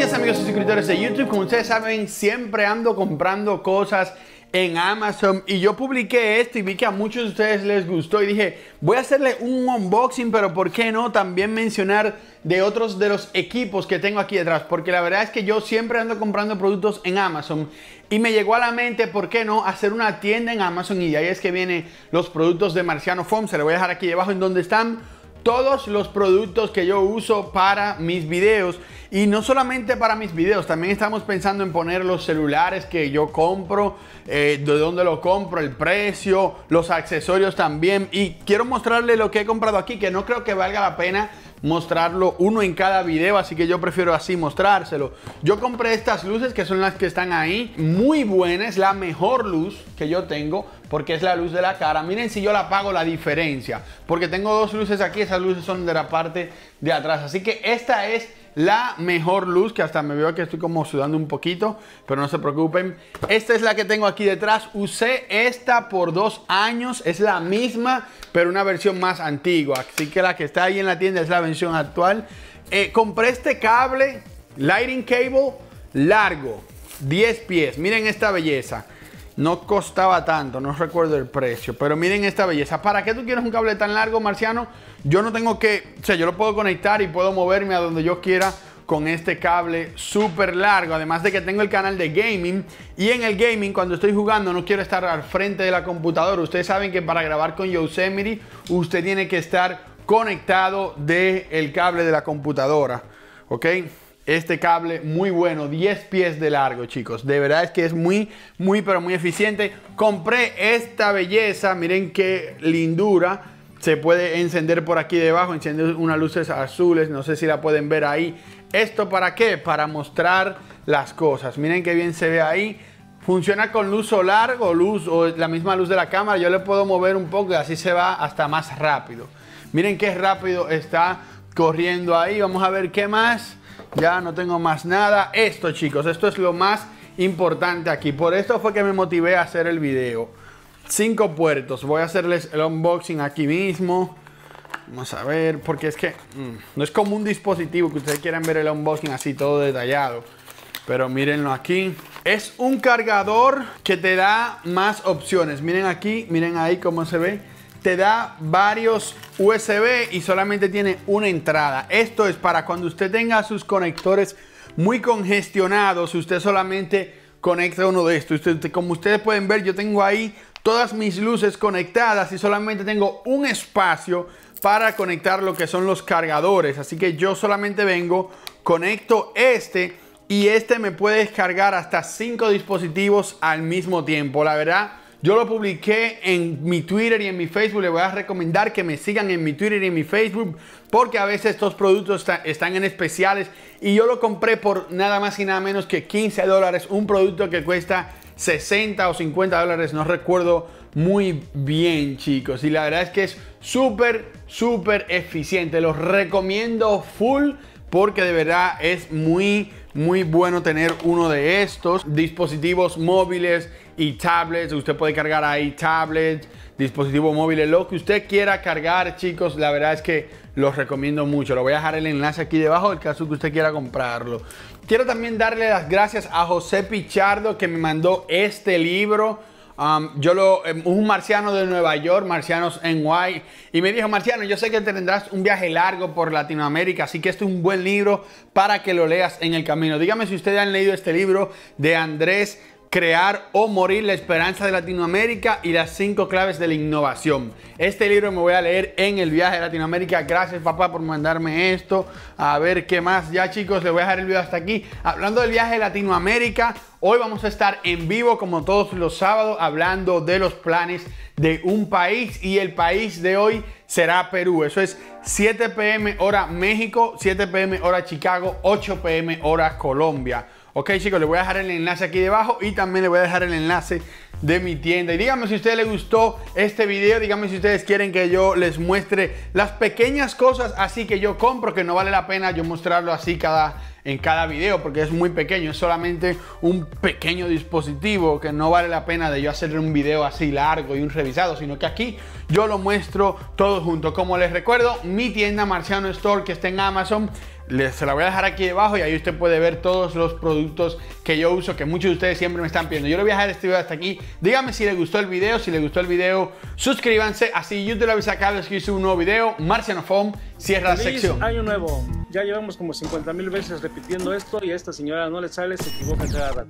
Amigos amigos suscriptores de YouTube. Como ustedes saben, siempre ando comprando cosas en Amazon y yo publiqué esto y vi que a muchos de ustedes les gustó y dije, voy a hacerle un unboxing, pero ¿por qué no también mencionar de otros de los equipos que tengo aquí detrás? Porque la verdad es que yo siempre ando comprando productos en Amazon y me llegó a la mente, ¿por qué no hacer una tienda en Amazon? Y ahí es que vienen los productos de Marciano Foam, se los voy a dejar aquí debajo en donde están todos los productos que yo uso para mis videos y no solamente para mis videos, también estamos pensando en poner los celulares que yo compro, eh, de dónde lo compro, el precio, los accesorios también y quiero mostrarle lo que he comprado aquí que no creo que valga la pena mostrarlo uno en cada video, así que yo prefiero así mostrárselo. Yo compré estas luces que son las que están ahí, muy buenas, la mejor luz que yo tengo porque es la luz de la cara. Miren si yo la apago la diferencia, porque tengo dos luces aquí, esas luces son de la parte de atrás, así que esta es la mejor luz, que hasta me veo que estoy como sudando un poquito, pero no se preocupen. Esta es la que tengo aquí detrás. Usé esta por dos años, es la misma, pero una versión más antigua. Así que la que está ahí en la tienda es la versión actual. Eh, compré este cable, lighting cable, largo, 10 pies. Miren esta belleza. No costaba tanto, no recuerdo el precio. Pero miren esta belleza. ¿Para qué tú quieres un cable tan largo, Marciano? Yo no tengo que... O sea, yo lo puedo conectar y puedo moverme a donde yo quiera con este cable súper largo. Además de que tengo el canal de gaming. Y en el gaming, cuando estoy jugando, no quiero estar al frente de la computadora. Ustedes saben que para grabar con Yosemite, usted tiene que estar conectado del cable de la computadora. ¿Ok? este cable muy bueno, 10 pies de largo, chicos. De verdad es que es muy, muy, pero muy eficiente. Compré esta belleza, miren qué lindura. Se puede encender por aquí debajo, enciende unas luces azules, no sé si la pueden ver ahí. ¿Esto para qué? Para mostrar las cosas. Miren qué bien se ve ahí. Funciona con luz solar o luz o la misma luz de la cámara. Yo le puedo mover un poco y así se va hasta más rápido. Miren qué rápido está corriendo ahí. Vamos a ver qué más. Ya no tengo más nada. Esto, chicos, esto es lo más importante aquí. Por esto fue que me motivé a hacer el video. Cinco puertos. Voy a hacerles el unboxing aquí mismo. Vamos a ver, porque es que mm, no es como un dispositivo que ustedes quieran ver el unboxing así todo detallado. Pero mírenlo aquí. Es un cargador que te da más opciones. Miren aquí, miren ahí cómo se ve te da varios USB y solamente tiene una entrada. Esto es para cuando usted tenga sus conectores muy congestionados, usted solamente conecta uno de estos. Usted, como ustedes pueden ver, yo tengo ahí todas mis luces conectadas y solamente tengo un espacio para conectar lo que son los cargadores. Así que yo solamente vengo, conecto este y este me puede descargar hasta cinco dispositivos al mismo tiempo. La verdad, yo lo publiqué en mi Twitter y en mi Facebook. Les voy a recomendar que me sigan en mi Twitter y en mi Facebook porque a veces estos productos están en especiales y yo lo compré por nada más y nada menos que 15 dólares. Un producto que cuesta 60 o 50 dólares, no recuerdo muy bien chicos. Y la verdad es que es súper, súper eficiente. Los recomiendo full porque de verdad es muy, muy bueno tener uno de estos dispositivos móviles y tablets, usted puede cargar ahí tablets, dispositivos móviles, lo que usted quiera cargar, chicos, la verdad es que los recomiendo mucho. Lo voy a dejar el enlace aquí debajo, el caso que usted quiera comprarlo. Quiero también darle las gracias a José Pichardo que me mandó este libro. Um, yo lo, eh, un marciano de Nueva York, marcianos en Y, y me dijo, marciano, yo sé que tendrás un viaje largo por Latinoamérica, así que este es un buen libro para que lo leas en el camino. Dígame si ustedes han leído este libro de Andrés Crear o Morir, la esperanza de Latinoamérica y las cinco claves de la innovación. Este libro me voy a leer en el viaje a Latinoamérica. Gracias papá por mandarme esto. A ver qué más. Ya chicos, les voy a dejar el video hasta aquí. Hablando del viaje a Latinoamérica, hoy vamos a estar en vivo como todos los sábados hablando de los planes de un país y el país de hoy será Perú. Eso es 7 pm hora México, 7 pm hora Chicago, 8 pm hora Colombia. Ok chicos, les voy a dejar el enlace aquí debajo y también les voy a dejar el enlace de mi tienda. Y díganme si a ustedes les gustó este video, díganme si ustedes quieren que yo les muestre las pequeñas cosas así que yo compro, que no vale la pena yo mostrarlo así cada en cada video porque es muy pequeño, es solamente un pequeño dispositivo que no vale la pena de yo hacerle un video así largo y un revisado, sino que aquí yo lo muestro todo junto. Como les recuerdo, mi tienda Marciano Store que está en Amazon, les, se la voy a dejar aquí debajo y ahí usted puede ver todos los productos que yo uso, que muchos de ustedes siempre me están pidiendo. Yo le voy a dejar este video hasta aquí. Dígame si les gustó el video, si les gustó el video, suscríbanse, así YouTube lo avisa cada vez que hice un nuevo video. Marciano Foam cierra la sección. Año nuevo. Ya llevamos como 50 mil veces repitiendo esto y a esta señora no le sale, se equivoca cada rato.